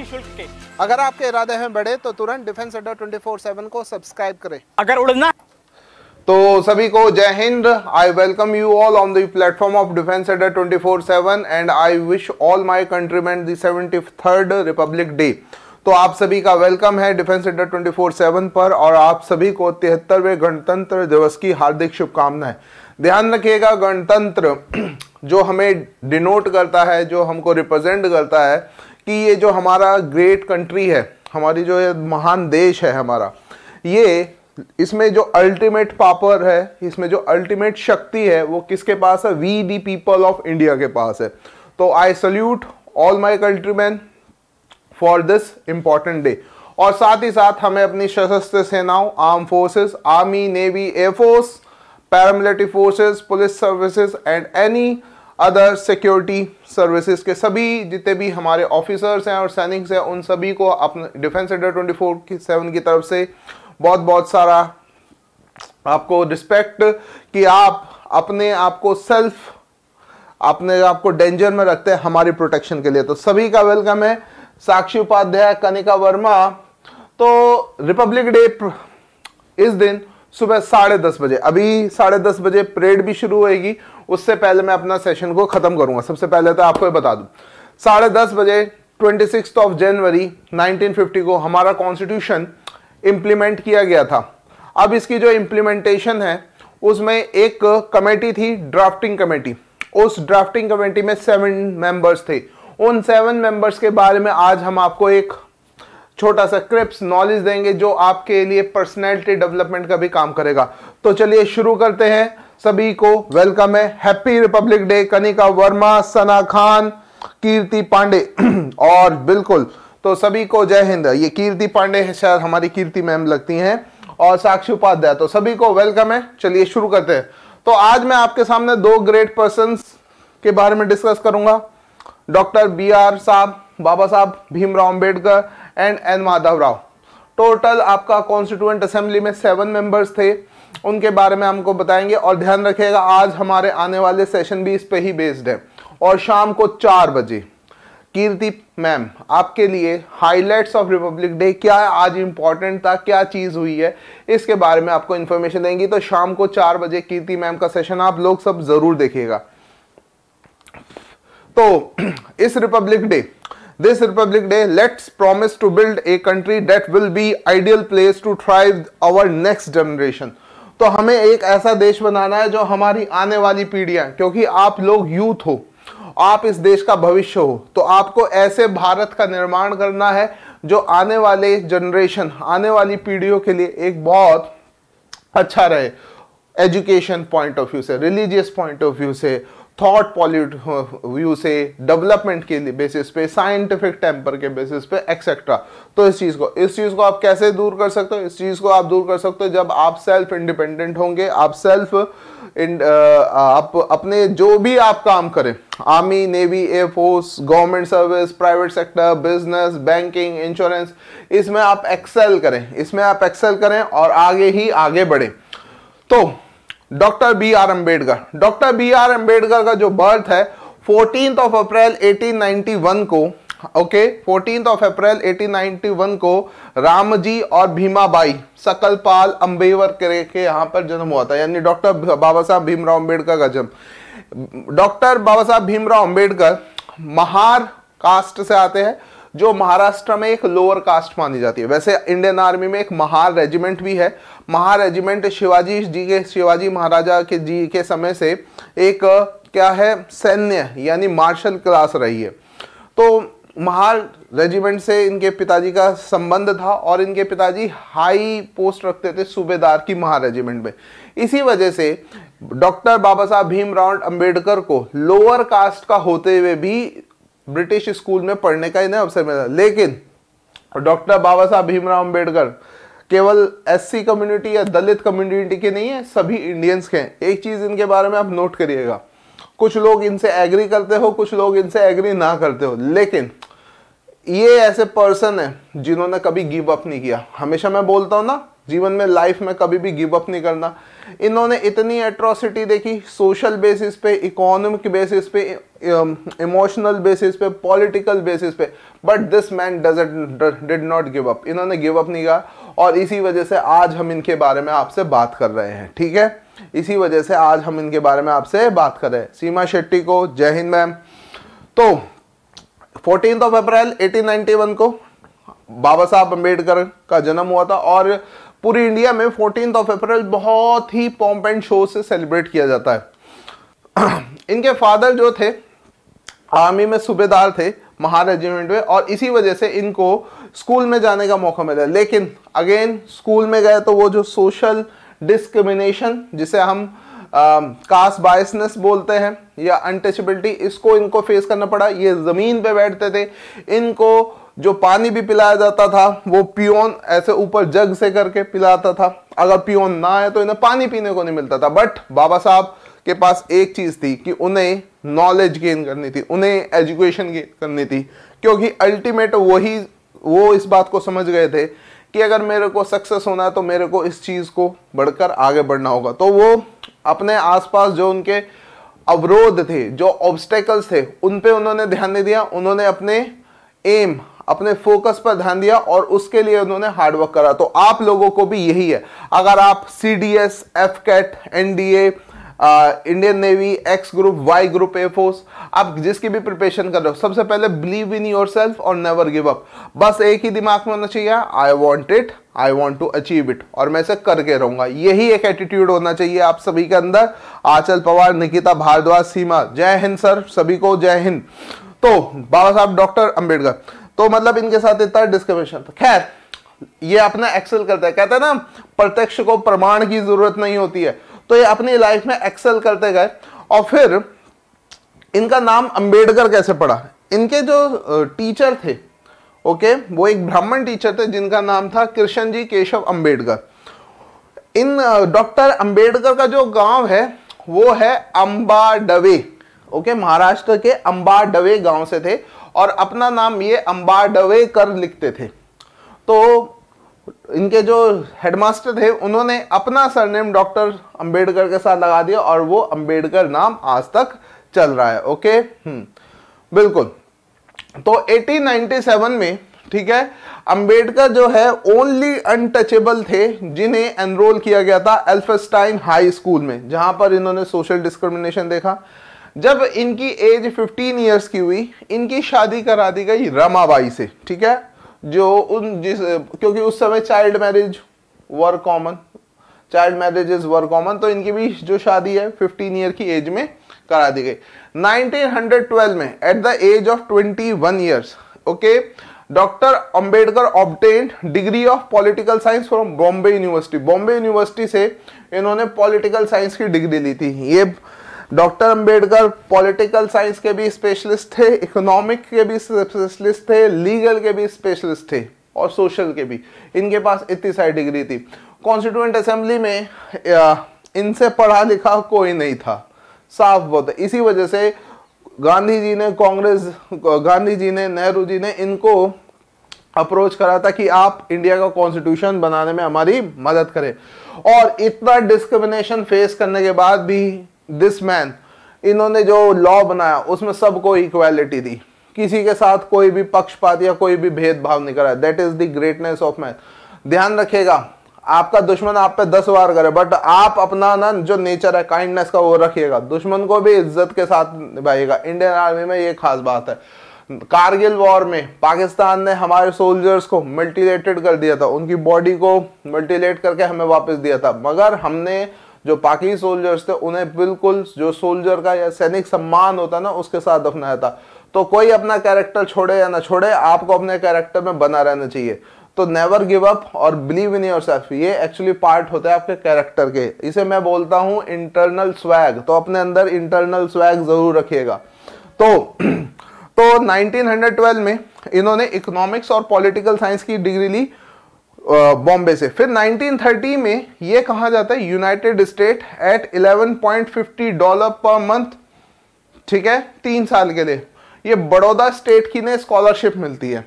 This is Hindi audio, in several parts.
किसी शुल्क के अगर आपके इरादे हैं बड़े तो तुरंत Defence Adda twenty four seven को सब्सक्राइब करें अगर उड़ना तो सभी को जय हिंद I welcome you all on the platform of Defence Adda four seven and I wish all my countryman the seventy third Republic Day तो आप सभी का वेलकम है डिफेंस ट्वेंटी फोर सेवन पर और आप सभी को तिहत्तरवें गणतंत्र दिवस की हार्दिक शुभकामनाएं ध्यान रखिएगा गणतंत्र जो हमें डिनोट करता है जो हमको रिप्रेजेंट करता है कि ये जो हमारा ग्रेट कंट्री है हमारी जो महान देश है हमारा ये इसमें जो अल्टीमेट पापर है इसमें जो अल्टीमेट शक्ति है वो किसके पास है we the people of India के पास है तो I salute all my countryman for this important day और साथ ही साथ हमें अपनी सशस्त्र सेनाओं arm forces army navy air force paramilitary forces police services and any other security services के सभी जितने भी हमारे ऑफिसर्स हैं और सैनिक्स हैं उन सभी को अपने डिफेंस एडर ट्वेंटी फोर की सेवन की तरफ से बहुत बहुत सारा आपको रिस्पेक्ट कि आप अपने आप को सेल्फ अपने आप को डेंजर में रखते हैं हमारी प्रोटेक्शन के लिए तो सभी का वेलकम है साक्षी उपाध्याय कनिका वर्मा तो रिपब्लिक डे इस दिन सुबह साढ़े दस बजे अभी साढ़े दस बजे परेड भी शुरू होएगी उससे पहले मैं अपना सेशन को ख़त्म करूंगा सबसे पहले तो आपको बता दूँ साढ़े दस बजे ट्वेंटी सिक्स ऑफ जनवरी 1950 को हमारा कॉन्स्टिट्यूशन इम्प्लीमेंट किया गया था अब इसकी जो इम्प्लीमेंटेशन है उसमें एक कमेटी थी ड्राफ्टिंग कमेटी उस ड्राफ्टिंग कमेटी में सेवन मेंबर्स थे उन सेवन मेंबर्स के बारे में आज हम आपको एक छोटा सा क्रिप्स नॉलेज देंगे जो आपके लिए पर्सनैलिटी डेवलपमेंट का भी काम करेगा तो चलिए शुरू करते हैं सभी को वेलकम है happy Republic Day Kanika Verma Sana Khan Kirti Pande और बिल्कुल तो सभी को जय हिंद ये कीर्ति पांडे शायद हमारी कीर्ति मैम लगती हैं और साक्षी उपाध्याय तो सभी को वेलकम है चलिए शुरू करते हैं तो आज मैं आपके सामने दो ग्रेट पर्सन के बारे में डिस्कस करूंगा डॉक्टर बी आर साहब Baba Saheb Bhimrao Ambedkar and N Madhav Rao total आपका कॉन्स्टिट्यूएंट असेंबली में सेवन मेंबर्स थे उनके बारे में हमको बताएंगे और ध्यान रखिएगा आज हमारे आने वाले सेशन भी इस पे ही बेस्ड है और शाम को चार बजे कीर्ति मैम आपके लिए हाइलाइट्स ऑफ रिपब्लिक डे क्या आज इंपॉर्टेंट था क्या चीज़ हुई है इसके बारे में आपको इन्फॉर्मेशन देंगी तो शाम को चार बजे कीर्ति मैम का सेशन आप लोग सब ज़रूर देखिएगा तो इस Republic Day this Republic Day let's promise to build a country that will be ideal place to thrive our next generation तो हमें एक ऐसा देश बनाना है जो हमारी आने वाली पीढ़ियां क्योंकि आप लोग यूथ हो आप इस देश का भविष्य हो तो आपको ऐसे भारत का निर्माण करना है जो आने वाले जनरेशन आने वाली पीढ़ियों के लिए एक बहुत अच्छा रहे एजुकेशन पॉइंट ऑफ व्यू से रिलीजियस पॉइंट ऑफ व्यू से थॉट पॉलिट व्यू से डेवलपमेंट के बेसिस पे साइंटिफिक टेम्पर के बेसिस पे एक्सेट्रा तो इस चीज़ को इस चीज़ को आप कैसे दूर कर सकते हो इस चीज़ को आप दूर कर सकते हो जब आप सेल्फ इंडिपेंडेंट होंगे आप सेल्फ इन uh, आप अपने जो भी आप काम करें army navy air force government service private sector business banking insurance इसमें आप एक्सेल करें इसमें आप एक्सेल करें और आगे ही आगे बढ़ें तो doctor B R Ambedkar doctor B R Ambedkar का जो बर्थ है फोर्टीन ऑफ अप्रैल 1891 को ओके फोर्टीन ऑफ अप्रैल 1891 को रामजी और भीमाबाई सकलपाल अंबेवर के यहाँ पर जन्म हुआ था यानी डॉक्टर बाबा साहब भीमराव अंबेडकर का जन्म डॉक्टर बाबा साहब भीमराव अंबेडकर महार कास्ट से आते हैं जो महाराष्ट्र में एक लोअर कास्ट मानी जाती है वैसे इंडियन आर्मी में एक महार रेजिमेंट भी है महार रेजिमेंट शिवाजी जी के शिवाजी महाराजा के जी के समय से एक क्या है सैन्य यानी मार्शल क्लास रही है तो महार रेजिमेंट से इनके पिताजी का संबंध था और इनके पिताजी हाई पोस्ट रखते थे सूबेदार की महार रेजिमेंट में इसी वजह से डॉक्टर बाबा साहब भीमराव अंबेडकर को लोअर कास्ट का होते हुए भी ब्रिटिश स्कूल में पढ़ने का इन्हें अवसर मिला लेकिन डॉक्टर बाबा साहब भीमराव अंबेडकर केवल एससी कम्युनिटी या दलित कम्युनिटी के नहीं है सभी इंडियंस के हैं एक चीज़ इनके बारे में आप नोट करिएगा कुछ लोग इनसे एग्री करते हो कुछ लोग इनसे एग्री ना करते हो लेकिन ये ऐसे पर्सन है जिन्होंने कभी गिव अप नहीं किया हमेशा मैं बोलता हूँ ना जीवन में लाइफ में कभी भी गिव अप नहीं करना इन्होंने इतनी एट्रोसिटी देखी सोशल बेसिस पे इकोनॉमिक बेसिस पे इमोशनल um, बेसिस पे पॉलिटिकल बेसिस पे but this man doesn't did not give up इन्होंने गिव अप नहीं कहा और इसी वजह से आज हम इनके बारे में आपसे बात कर रहे हैं ठीक है इसी वजह से आज हम इनके बारे में आपसे बात कर रहे हैं सीमा शेट्टी को जय हिंद मैम तो फोर्टीन ऑफ अप्रैल 1891 को बाबा साहब अम्बेडकर का जन्म हुआ था और पूरी इंडिया में फोर्टीन ऑफ अप्रैल बहुत ही पॉम्प एंड शो से सेलिब्रेट किया जाता है इनके फादर जो थे आर्मी में सूबेदार थे महा रेजिमेंट में और इसी वजह से इनको स्कूल में जाने का मौका मिला लेकिन अगेन स्कूल में गए तो वो जो सोशल डिस्क्रिमिनेशन जिसे हम कास्ट बायसनेस बोलते हैं या अनटचबिलिटी इसको इनको फेस करना पड़ा ये ज़मीन पे बैठते थे इनको जो पानी भी पिलाया जाता था वो पियोन ऐसे ऊपर जग से करके पिलाता था अगर पियोन ना आए तो इन्हें पानी पीने को नहीं मिलता था बट बाबा साहब के पास एक चीज़ थी कि उन्हें नॉलेज गेन करनी थी उन्हें एजुकेशन गेन करनी थी क्योंकि अल्टीमेट वही वो इस बात को समझ गए थे कि अगर मेरे को सक्सेस होना है तो मेरे को इस चीज़ को बढ़कर आगे बढ़ना होगा तो वो अपने आसपास जो उनके अवरोध थे जो ऑब्स्टेकल्स थे उन पे उन्होंने ध्यान नहीं दिया उन्होंने अपने एम अपने फोकस पर ध्यान दिया और उसके लिए उन्होंने हार्डवर्क करा तो आप लोगों को भी यही है अगर आप C D S F CAT N D A Indian navy X group Y group A force आप जिसकी भी प्रिपरेशन कर रहे हो सबसे पहले बिलीव इन योर सेल्फ और नेवर गिव अप बस एक ही दिमाग में होना चाहिए I want it I want to achieve it और मैं इसे करके रहूंगा यही एक एटीट्यूड होना चाहिए आप सभी के अंदर आचल पवार निकिता भारद्वाज सीमा जय हिंद सर सभी को जय हिंद तो बाबा साहब डॉक्टर अंबेडकर तो मतलब इनके साथ इतना डिस्क्रिमिनेशन था खैर ये अपना एक्सेल करता है कहते हैं ना प्रत्यक्ष को प्रमाण की जरूरत नहीं होती है तो ये अपनी लाइफ में एक्सेल करते गए और फिर इनका नाम अंबेडकर कैसे पड़ा इनके जो टीचर थे ओके वो एक ब्राह्मण टीचर थे जिनका नाम था कृष्ण जी केशव अंबेडकर इन डॉक्टर अंबेडकर का जो गांव है वो है अंबाडवे ओके महाराष्ट्र के अंबाडवे गांव से थे और अपना नाम ये अम्बाडवे कर लिखते थे तो इनके जो हेडमास्टर थे उन्होंने अपना सरनेम डॉक्टर अंबेडकर के साथ लगा दिया और वो अंबेडकर नाम आज तक चल रहा है ओके हम्म, बिल्कुल तो 1897 में ठीक है अंबेडकर जो है ओनली अनटचेबल थे जिन्हें एनरोल किया गया था एल्फेस्टाइन हाई स्कूल में जहां पर इन्होंने सोशल डिस्क्रिमिनेशन देखा जब इनकी एज 15 इयर्स की हुई इनकी शादी करा दी गई रमाबाई से ठीक है जो उन जिस क्योंकि उस समय child marriage were common child marriage is were common तो इनकी भी जो शादी है 15 ईयर की एज में करा दी गई 1912 में at the age of 21 years okay doctor Ambedkar obtain degree of political science from Bombay University Bombay University से इन्होंने पॉलिटिकल साइंस की डिग्री ली थी ये डॉक्टर अंबेडकर पॉलिटिकल साइंस के भी स्पेशलिस्ट थे इकोनॉमिक के भी स्पेशलिस्ट थे लीगल के भी स्पेशलिस्ट थे और सोशल के भी इनके पास इतनी सारी डिग्री थी कॉन्स्टिट्यूंट असेंबली में इनसे पढ़ा लिखा कोई नहीं था साफ बहुत इसी वजह से गांधी जी ने कांग्रेस गांधी जी ने नेहरू जी ने इनको अप्रोच करा था कि आप इंडिया का कॉन्स्टिट्यूशन बनाने में हमारी मदद करें और इतना डिस्क्रिमिनेशन फेस करने के बाद भी दिस मैन इन्होंने जो लॉ बनाया उसमें सबको इक्वालिटी दी किसी के साथ कोई भी पक्षपात या कोई भी भेदभाव नहीं करा that is the greatness of man ध्यान रखिएगा आपका दुश्मन आप पे दस बार करे बट आप अपना ना जो नेचर है काइंडनेस का वो रखिएगा दुश्मन को भी इज्जत के साथ निभाएगा इंडियन आर्मी में ये खास बात है कारगिल वॉर में पाकिस्तान ने हमारे सोल्जर्स को मल्टीलेटेड कर दिया था उनकी बॉडी को मल्टीलेट करके हमें वापस दिया था मगर हमने जो पाकी सोल्जर्स थे उन्हें बिल्कुल जो सोल्जर का या सैनिक सम्मान होता ना उसके साथ दफनाया था तो कोई अपना कैरेक्टर छोड़े या ना छोड़े आपको अपने कैरेक्टर में बना रहना चाहिए तो नेवर गिव अप और बिलीव इन योर सेल्फ ये एक्चुअली पार्ट होता है आपके कैरेक्टर के इसे मैं बोलता हूं इंटरनल स्वैग तो अपने अंदर इंटरनल स्वैग जरूर रखिएगा तो तो 1912 में इन्होंने इकोनॉमिक्स और पॉलिटिकल साइंस की डिग्री ली बॉम्बे से फिर 1930 में ये कहा जाता है United State at 11.50 dollar per month ठीक है तीन साल के लिए ये बड़ौदा स्टेट की ने स्कॉलरशिप मिलती है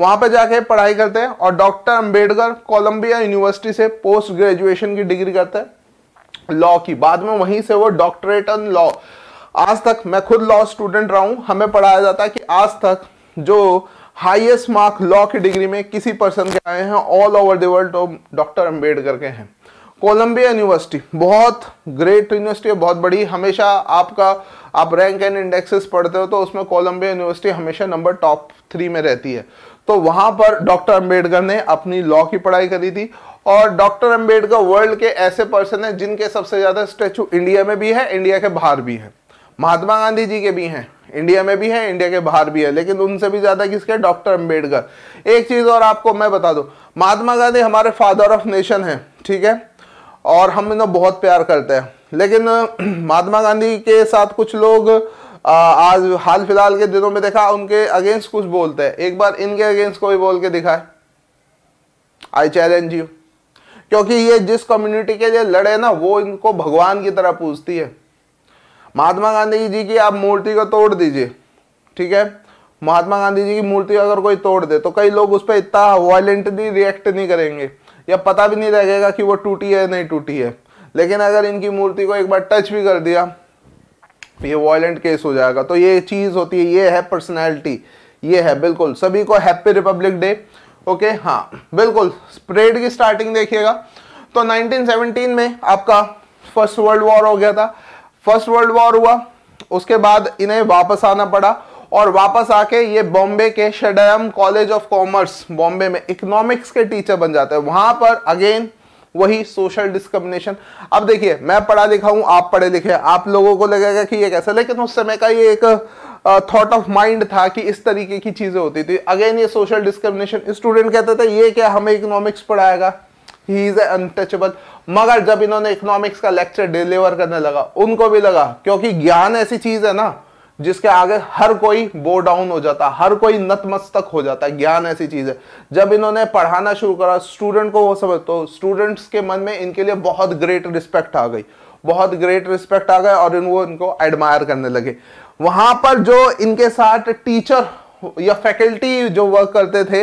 वहां पर जाके पढ़ाई करते हैं और डॉक्टर अंबेडकर कोलंबिया यूनिवर्सिटी से पोस्ट ग्रेजुएशन की डिग्री करते हैं लॉ की बाद में वहीं से वो डॉक्टरेट ऑन लॉ आज तक मैं खुद लॉ स्टूडेंट रहा हूँ हमें पढ़ाया जाता है कि आज तक जो हाईएस्ट मार्क लॉ की डिग्री में किसी पर्सन के आए हैं all over the world doctor Ambedkar के हैं कोलंबिया यूनिवर्सिटी बहुत ग्रेट यूनिवर्सिटी है बहुत बड़ी हमेशा आपका आप रैंक एंड इंडेक्सेस पढ़ते हो तो उसमें कोलंबिया यूनिवर्सिटी हमेशा नंबर टॉप थ्री में रहती है तो वहां पर डॉक्टर अम्बेडकर ने अपनी लॉ की पढ़ाई करी थी और डॉक्टर अम्बेडकर वर्ल्ड के ऐसे पर्सन हैं जिनके सबसे ज़्यादा स्टैचू इंडिया में भी है इंडिया के बाहर भी है महात्मा गांधी जी के भी हैं इंडिया में भी है इंडिया के बाहर भी है लेकिन उनसे भी ज़्यादा किसके डॉक्टर अम्बेडकर एक चीज़ और आपको मैं बता दू महात्मा गांधी हमारे फादर ऑफ नेशन है ठीक है और हम इन्हें बहुत प्यार करते हैं लेकिन महात्मा गांधी के साथ कुछ लोग आज हाल फिलहाल के दिनों में देखा उनके अगेंस्ट कुछ बोलते हैं एक बार इनके अगेंस्ट को भी बोल के दिखाए आई चैलेंज यू क्योंकि ये जिस कम्युनिटी के लिए लड़े ना वो इनको भगवान की तरह पूजती है महात्मा गांधी जी की आप मूर्ति को तोड़ दीजिए ठीक है महात्मा गांधी जी की मूर्ति अगर कोई तोड़ दे तो कई लोग उस पर इतना वायलेंटली रिएक्ट नहीं करेंगे या पता भी नहीं लगेगा कि वो टूटी है नहीं टूटी है लेकिन अगर इनकी मूर्ति को एक बार टच भी कर दिया ये वायलेंट केस हो जाएगा तो ये चीज़ होती है ये है पर्सनैलिटी ये है बिल्कुल सभी को हैप्पी रिपब्लिक डे ओके हाँ बिल्कुल स्प्रेड की स्टार्टिंग देखिएगा तो 1917 में आपका फर्स्ट वर्ल्ड वॉर हो गया था फर्स्ट वर्ल्ड वॉर हुआ उसके बाद इन्हें वापस आना पड़ा और वापस आके ये बॉम्बे के Sydenham college of commerce Bombay में इकोनॉमिक्स के टीचर बन जाते हैं वहां पर अगेन वही सोशल डिस्क्रिमिनेशन अब देखिए मैं पढ़ा लिखा हूं आप पढ़े लिखे आप लोगों को लगेगा कि ये कैसा लेकिन उस समय का ये एक थॉट ऑफ माइंड था कि इस तरीके की चीजें होती थी अगेन ये सोशल डिस्क्रिमिनेशन स्टूडेंट कहते थे ये क्या हमें इकोनॉमिक्स पढ़ाएगा ही इज अनटचेबल मगर जब इन्होंने इकोनॉमिक्स का लेक्चर डिलीवर करने लगा उनको भी लगा क्योंकि ज्ञान ऐसी चीज है ना जिसके आगे हर कोई बो डाउन हो जाता हर कोई नतमस्तक हो जाता है ज्ञान ऐसी चीज है जब इन्होंने पढ़ाना शुरू करा स्टूडेंट को वो समझ तो स्टूडेंट्स के मन में इनके लिए बहुत ग्रेट रिस्पेक्ट आ गई बहुत ग्रेट रिस्पेक्ट आ गए और इन वो इनको एडमायर करने लगे वहां पर जो इनके साथ टीचर या फैकल्टी जो वर्क करते थे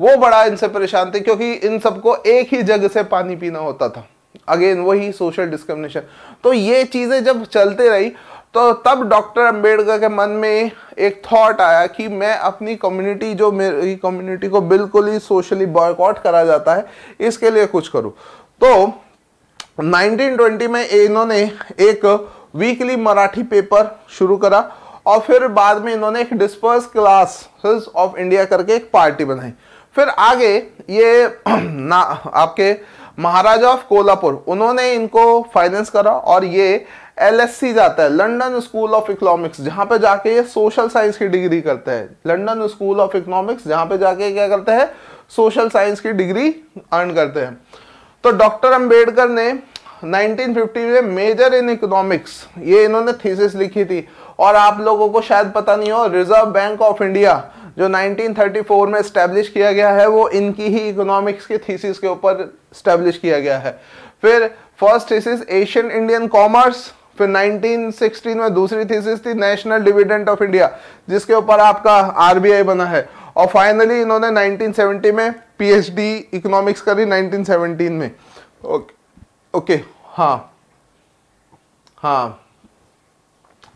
वो बड़ा इनसे परेशान थे क्योंकि इन सबको एक ही जग से पानी पीना होता था अगेन वही सोशल डिस्क्रिमिनेशन तो ये चीज़ें जब चलते रही तो तब डॉक्टर अंबेडकर के मन में एक थॉट आया कि मैं अपनी कम्युनिटी जो मेरी कम्युनिटी को बिल्कुल ही सोशली बॉयकॉट करा जाता है इसके लिए कुछ करूँ तो 1920 में इन्होंने एक वीकली मराठी पेपर शुरू करा और फिर बाद में इन्होंने एक डिस्पर्स क्लास ऑफ इंडिया करके एक पार्टी बनाई फिर आगे ये ना आपके महाराजा ऑफ कोल्हापुर उन्होंने इनको फाइनेंस करा और ये एल जाता है लंडन स्कूल ऑफ इकोनॉमिक्स जहां पे जाके ये सोशल साइंस की डिग्री करते हैं लंडन स्कूल ऑफ इकोनॉमिक्स जहां पे जाके क्या करते हैं सोशल साइंस की डिग्री अर्न करते हैं तो डॉक्टर अंबेडकर ने 1950 में मेजर इन इकोनॉमिक्स ये इन्होंने थीसिस लिखी थी और आप लोगों को शायद पता नहीं हो रिजर्व बैंक ऑफ इंडिया जो 1934 में स्टैब्लिश किया गया है वो इनकी ही इकोनॉमिक्स के थीसिस के ऊपर स्टैब्लिश किया गया है फिर first thesis Asian Indian commerce फिर 1916 में दूसरी थीसिस थी नेशनल डिविडेंट ऑफ इंडिया जिसके ऊपर आपका आरबीआई बना है और फाइनली इन्होंने 1970 में पीएचडी इकोनॉमिक्स करी 1917 में ओके ओके हाँ हाँ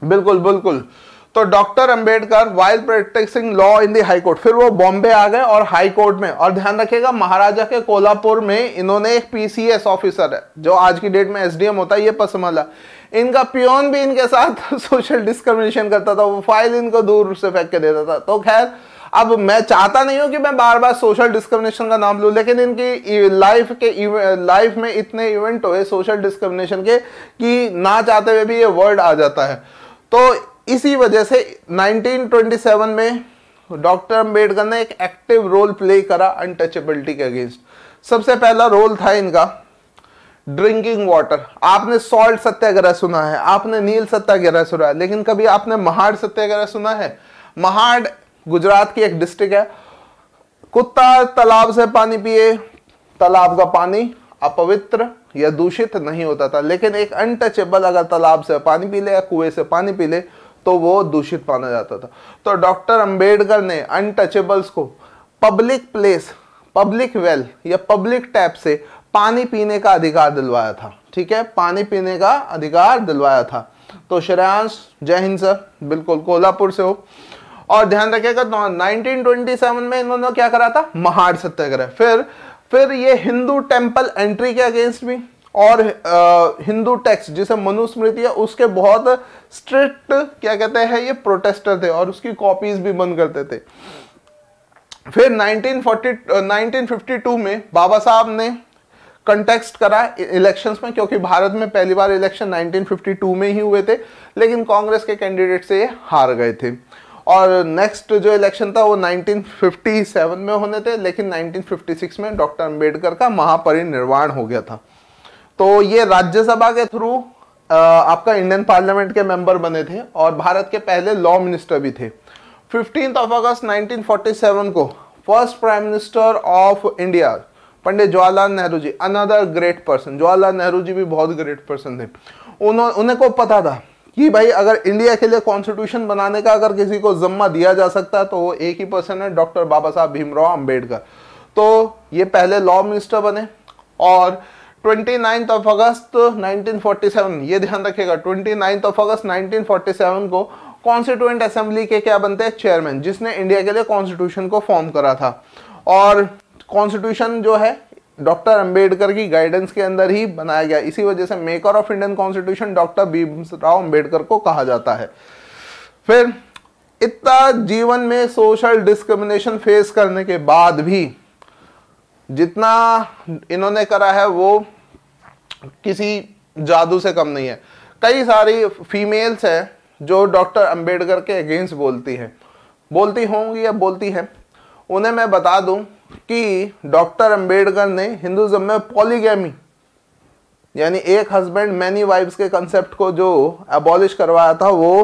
बिल्कुल बिल्कुल तो doctor Ambedkar while practising law in the high court फिर वो बॉम्बे आ गए और हाई कोर्ट में और ध्यान रखिएगा महाराजा के कोल्हापुर में इन्होंने एक पीसीएस ऑफिसर है जो आज की डेट में एसडीएम होता है ये पसमला इनका पियोन भी इनके साथ सोशल डिस्क्रिमिनेशन करता था वो फाइल इनको दूर से फेंक के देता था तो खैर अब मैं चाहता नहीं हूं कि मैं बार बार सोशल डिस्क्रिमिनेशन का नाम लूं लेकिन इनकी लाइफ के लाइफ में इतने इवेंट हुए सोशल डिस्क्रिमिनेशन के कि ना चाहते हुए भी ये वर्ड आ जाता है तो इसी वजह से 1927 में डॉक्टर अम्बेडकर ने एक एक्टिव रोल प्ले करा अनटचेबिलिटी के अगेंस्ट सबसे पहला रोल था इनका ड्रिंकिंग वाटर आपने सॉल्ट सत्याग्रह सुना है आपने नील सत्याग्रह सुना है लेकिन कभी आपने महाड़ सत्याग्रह सुना है महाड़ गुजरात की एक डिस्ट्रिक्ट है कुत्ता तालाब से पानी पिए तालाब का पानी अपवित्र या दूषित नहीं होता था लेकिन एक अनटचेबल अगर तालाब से पानी पी ले या कुएं से पानी पी ले तो वो दूषित माना जाता था तो डॉक्टर अंबेडकर ने अनटचेबल्स को पब्लिक प्लेस पब्लिक वेल या पब्लिक टैप से पानी पीने का अधिकार दिलवाया था ठीक है पानी पीने का अधिकार दिलवाया था तो श्रेयांश जय हिंद सर बिल्कुल कोल्हापुर से हो और ध्यान रखिएगा 1927 तो में इन्होंने क्या करा था महार सत्याग्रह फिर फिर ये हिंदू टेम्पल एंट्री के अगेंस्ट भी और हिंदू टेक्स्ट जिसे मनुस्मृति है उसके बहुत स्ट्रिक्ट क्या कहते हैं ये प्रोटेस्टर थे और उसकी कॉपीज भी बंद करते थे फिर 1940 1952 में बाबा साहब ने कंटेक्स्ट करा इलेक्शंस में क्योंकि भारत में पहली बार इलेक्शन 1952 में ही हुए थे लेकिन कांग्रेस के कैंडिडेट से ये हार गए थे और नेक्स्ट जो इलेक्शन था वो 1957 में होने थे लेकिन 1956 में डॉक्टर अम्बेडकर का महापरिनिर्वाण हो गया था तो ये राज्यसभा के थ्रू आपका इंडियन पार्लियामेंट के मेंबर बने थे और भारत के पहले लॉ मिनिस्टर भी थे फिफ्टीन ऑफ अगस्त 1947 को first prime minister of India Pandit Jawaharlal Nehru ji another great person Jawaharlal Nehru ji भी बहुत ग्रेट पर्सन थे उन्होंने उन्हें को पता था कि भाई अगर इंडिया के लिए कॉन्स्टिट्यूशन बनाने का अगर किसी को जम्मा दिया जा सकता है तो वो एक ही पर्सन है डॉक्टर बाबा साहब भीमराव अम्बेडकर तो ये पहले लॉ मिनिस्टर बने और ट्वेंटी ऑफ अगस्त 1947 ये ध्यान रखिएगा ट्वेंटी ऑफ अगस्त 1947 को कॉन्स्टिट्यूंट असेंबली के क्या बनते हैं चेयरमैन जिसने इंडिया के लिए कॉन्स्टिट्यूशन को फॉर्म करा था और कॉन्स्टिट्यूशन जो है डॉक्टर अंबेडकर की गाइडेंस के अंदर ही बनाया गया इसी वजह से maker of Indian constitution doctor Bhimrao Ambedkar को कहा जाता है फिर इतना जीवन में सोशल डिस्क्रिमिनेशन फेस करने के बाद भी जितना इन्होंने करा है वो किसी जादू से कम नहीं है कई सारी फीमेल्स हैं जो डॉक्टर अंबेडकर के अगेंस्ट बोलती हैं बोलती होंगी या बोलती हैं उन्हें मैं बता दूं कि डॉक्टर अंबेडकर ने हिंदुज़म में पॉलीगैमी यानी एक हस्बैंड मैनी वाइफ्स के कंसेप्ट को जो अबॉलिश करवाया था वो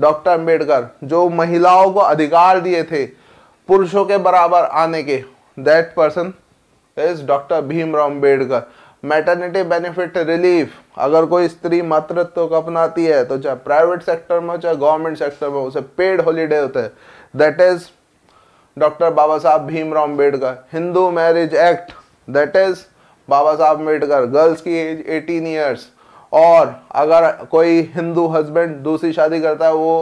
डॉक्टर अंबेडकर जो महिलाओं को अधिकार दिए थे पुरुषों के बराबर आने के that person is doctor Bhimrao Ambedkar maternity benefit relief अगर कोई स्त्री मातृत्व को अपनाती है तो चाहे प्राइवेट सेक्टर में चाहे गवर्नमेंट सेक्टर में उसे पेड हॉलीडे होते हैं that is doctor Baba Saheb Bhimrao Ambedkar Hindu Marriage Act that is Baba Saheb Ambedkar girls की एज 18 ईयर्स और अगर कोई हिंदू हस्बैंड दूसरी शादी करता है वो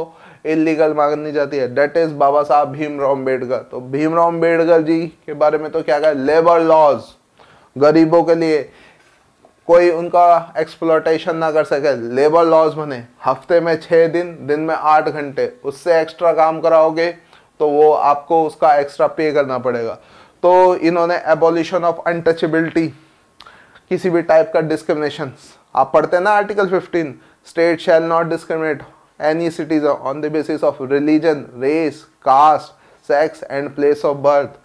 इलीगल मानी जाती है डेट इज बाबा साहब भीमराव अम्बेडकर तो भीमराव अम्बेडकर जी के बारे में तो क्या कहा लेबर लॉज गरीबों के लिए कोई उनका एक्सप्लोटेशन ना कर सके लेबर लॉज बने हफ्ते में छः दिन दिन में आठ घंटे उससे एक्स्ट्रा काम कराओगे तो वो आपको उसका एक्स्ट्रा पे करना पड़ेगा तो इन्होंने एबोल्यूशन ऑफ अनटचेबिलिटी किसी भी टाइप का डिस्क्रिमिनेशन आप पढ़ते हैं ना article 15 state shall not discriminate any citizen on the basis of religion, race, caste, sex and place of birth.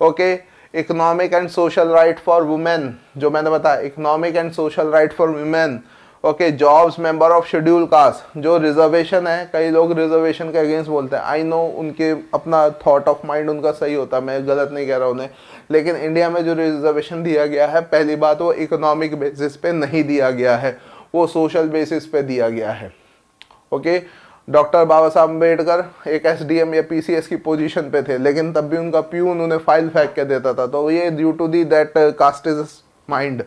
Okay. Economic and social right for women जो मैंने बताया economic and social right for women okay jobs member of schedule caste जो रिजर्वेशन है कई लोग रिजर्वेशन के अगेंस्ट बोलते हैं आई नो उनके अपना थॉट ऑफ माइंड उनका सही होता है मैं गलत नहीं कह रहा उन्हें लेकिन इंडिया में जो रिजर्वेशन दिया गया है पहली बात वो इकोनॉमिक बेसिस पे नहीं दिया गया है वो सोशल बेसिस पे दिया गया है ओके डॉक्टर बाबा साहब अम्बेडकर एक एस या एस की पोजीशन पे थे लेकिन तब भी उनका प्यू उन्होंने फाइल फेंक के देता था तो ये due to the that caste is mind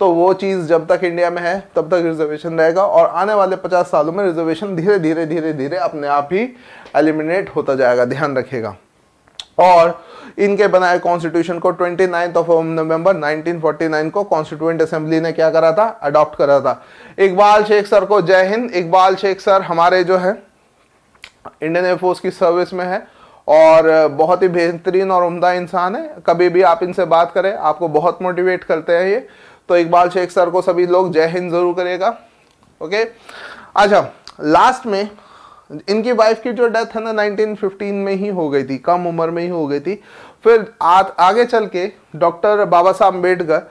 तो वो चीज़ जब तक इंडिया में है तब तक रिजर्वेशन रहेगा और आने वाले पचास सालों में रिजर्वेशन धीरे धीरे धीरे धीरे अपने आप ही एलिमिनेट होता जाएगा ध्यान रखेगा और इनके बनाए कॉन्स्टिट्यूशन को ट्वेंटी ऑफ नवंबर 1949 को कॉन्स्टिट्यूंट असेंबली ने क्या करा था अडॉप्ट करा था इकबाल शेख सर को जय हिंद इकबाल शेख सर हमारे जो है इंडियन एयरफोर्स की सर्विस में है और बहुत ही बेहतरीन और उम्दा इंसान है कभी भी आप इनसे बात करें आपको बहुत मोटिवेट करते हैं ये तो इकबाल शेख सर को सभी लोग जय हिंद जरूर करेगा ओके अच्छा लास्ट में इनकी वाइफ की जो डेथ है ना 1915 में ही हो गई थी कम उम्र में ही हो गई थी फिर आ, आगे चल के डॉक्टर बाबा साहब अम्बेडकर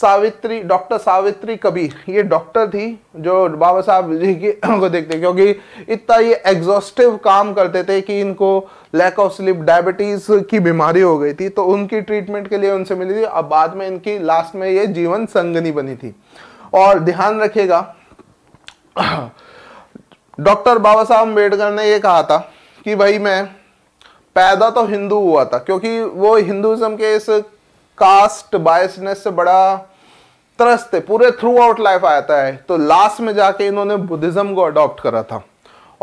सावित्री डॉक्टर सावित्री कबीर ये डॉक्टर थी जो बाबा साहब जी की को देखते क्योंकि इतना ये एग्जॉस्टिव काम करते थे कि इनको लैक ऑफ स्लीप डायबिटीज की बीमारी हो गई थी तो उनकी ट्रीटमेंट के लिए उनसे मिली थी अब बाद में इनकी लास्ट में ये जीवन संगनी बनी थी और ध्यान रखिएगा डॉक्टर बाबा साहब अम्बेडकर ने ये कहा था कि भाई मैं पैदा तो हिंदू हुआ था क्योंकि वो हिंदुज़म के इस कास्ट बायसनेस से बड़ा त्रस्त थे पूरे थ्रू आउट लाइफ आता है तो लास्ट में जाके इन्होंने बुद्धिज़्म को अडॉप्ट करा था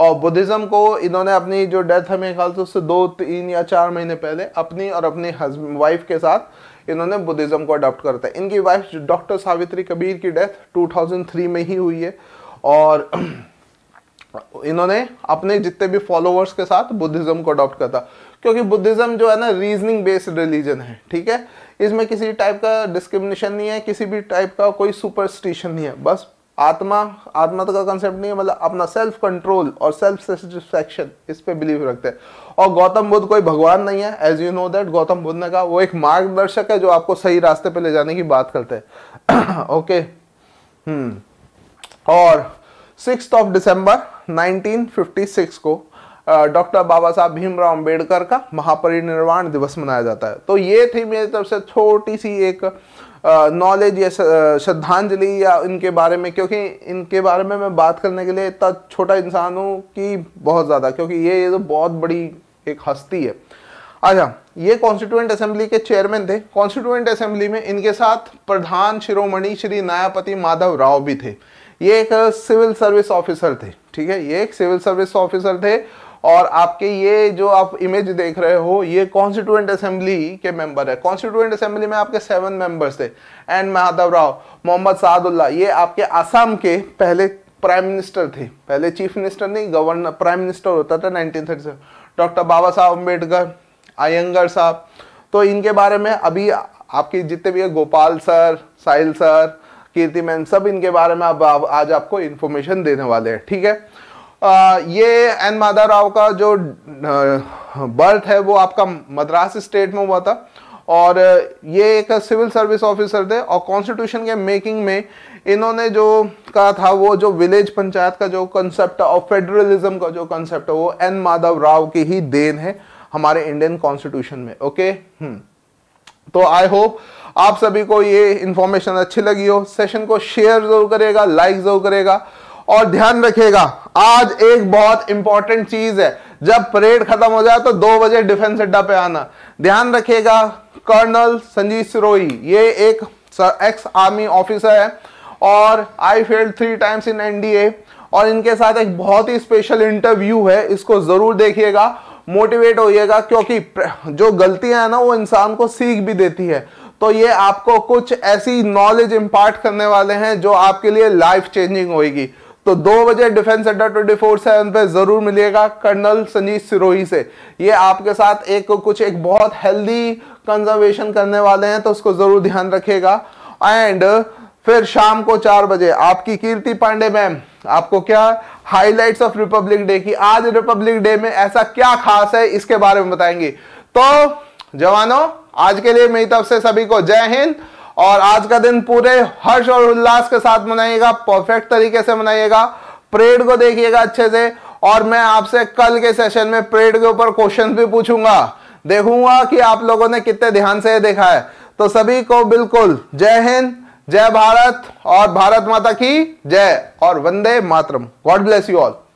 और बुद्धिज़्म को इन्होंने अपनी जो डेथ है मेरे ख्याल से उससे दो तीन या चार महीने पहले अपनी और अपनी वाइफ के साथ इन्होंने बुद्धिज़्म को अडॉप्ट करा था इनकी वाइफ डॉक्टर सावित्री कबीर की डेथ 2003 में ही हुई है और इन्होंने अपने जितने भी फॉलोअर्स के साथ बुद्धिज्म को अडॉप्ट करता क्योंकि बुद्धिज्म जो है ना रीजनिंग बेस्ड रिलीजन है ठीक है इसमें किसी टाइप का डिस्क्रिमिनेशन नहीं है किसी भी टाइप का कोई सुपरस्टिशन नहीं है बस आत्मा आत्मा का कंसेप्ट नहीं है मतलब अपना सेल्फ कंट्रोल और सेल्फ सेटिस्फैक्शन इस पर बिलीव रखते हैं और गौतम बुद्ध कोई भगवान नहीं है as you know that Gautam Buddha ने कहा वो एक मार्गदर्शक है जो आपको सही रास्ते पर ले जाने की बात करते हैं ओके हम्म और सिक्स ऑफ दिसंबर 1956 को डॉक्टर बाबा साहब भीमराव अंबेडकर का महापरिनिर्वाण दिवस मनाया जाता है तो ये थी मेरी तरफ से छोटी सी एक नॉलेज या श्रद्धांजलि या इनके बारे में क्योंकि इनके बारे में मैं बात करने के लिए इतना छोटा इंसान हूँ कि बहुत ज़्यादा क्योंकि ये ये तो बहुत बड़ी एक हस्ती है अच्छा ये कॉन्स्टिट्यूंट असेंबली के चेयरमैन थे कॉन्स्टिट्यूंट असेंबली में इनके साथ प्रधान शिरोमणि श्री नायापति माधव राव भी थे ये एक सिविल सर्विस ऑफिसर थे ठीक है ये एक सिविल सर्विस ऑफिसर थे और आपके ये जो आप इमेज देख रहे हो ये कॉन्स्टिट्यूएंट असेंबली के मेंबर है कॉन्स्टिट्यूएंट असेंबली में आपके सेवन मेंबर्स थे एन माधव राव मोहम्मद सादुल्ला ये आपके आसाम के पहले प्राइम मिनिस्टर थे पहले चीफ मिनिस्टर नहीं गवर्नर प्राइम मिनिस्टर होता था नाइनटीन डॉक्टर बाबा साहब अम्बेडकर आयंगर साहब तो इनके बारे में अभी आपके जितने भी है Gopal sir Sahil sir Kirti ma'am सब इनके बारे में अब आज, आज आपको इन्फॉर्मेशन देने वाले हैं ठीक है आ, ये एन माधा राव का जो बर्थ है वो आपका मद्रास स्टेट में हुआ था और ये एक सिविल सर्विस ऑफिसर थे और कॉन्स्टिट्यूशन के मेकिंग में इन्होंने जो कहा था वो जो विलेज पंचायत का जो कंसेप्ट और फेडरलिज्म का जो कंसेप्ट है वो एन माधव राव की ही देन है हमारे इंडियन कॉन्स्टिट्यूशन में ओके हम्म। तो आई होप आप सभी को ये इन्फॉर्मेशन अच्छी लगी हो सेशन को शेयर जरूर करेगा लाइक जरूर करेगा और ध्यान रखेगा आज एक बहुत इंपॉर्टेंट चीज है जब परेड खत्म हो जाए तो दो बजे डिफेंस अड्डा पे आना ध्यान रखेगा कर्नल संजीव सिरोही ये एक एक्स आर्मी ऑफिसर है और I failed three times in NDA और इनके साथ एक बहुत ही स्पेशल इंटरव्यू है इसको जरूर देखिएगा मोटिवेट होइएगा क्योंकि जो गलतियां हैं ना वो इंसान को सीख भी देती है तो ये आपको कुछ ऐसी नॉलेज इम्पार्ट करने वाले हैं जो आपके लिए लाइफ चेंजिंग होगी तो दो बजे defence Adda twenty four seven पे जरूर मिलेगा कर्नल संजीत सिरोही से ये आपके साथ एक कुछ एक बहुत हेल्दी कंजर्वेशन करने वाले हैं तो उसको जरूर ध्यान रखेगा एंड फिर शाम को चार बजे आपकी कीर्ति पांडे मैम आपको क्या हाइलाइट्स ऑफ रिपब्लिक डे की आज रिपब्लिक डे में ऐसा क्या खास है इसके बारे में बताएंगे तो जवानों आज के लिए मेरी तरफ से सभी को जय हिंद और आज का दिन पूरे हर्ष और उल्लास के साथ मनाइएगा परफेक्ट तरीके से मनाइएगा परेड को देखिएगा अच्छे से और मैं आपसे कल के सेशन में परेड के ऊपर क्वेश्चन भी पूछूंगा देखूंगा कि आप लोगों ने कितने ध्यान से देखा है तो सभी को बिल्कुल जय हिंद जय भारत और भारत माता की जय और वंदे मातरम गॉड ब्लेस यू ऑल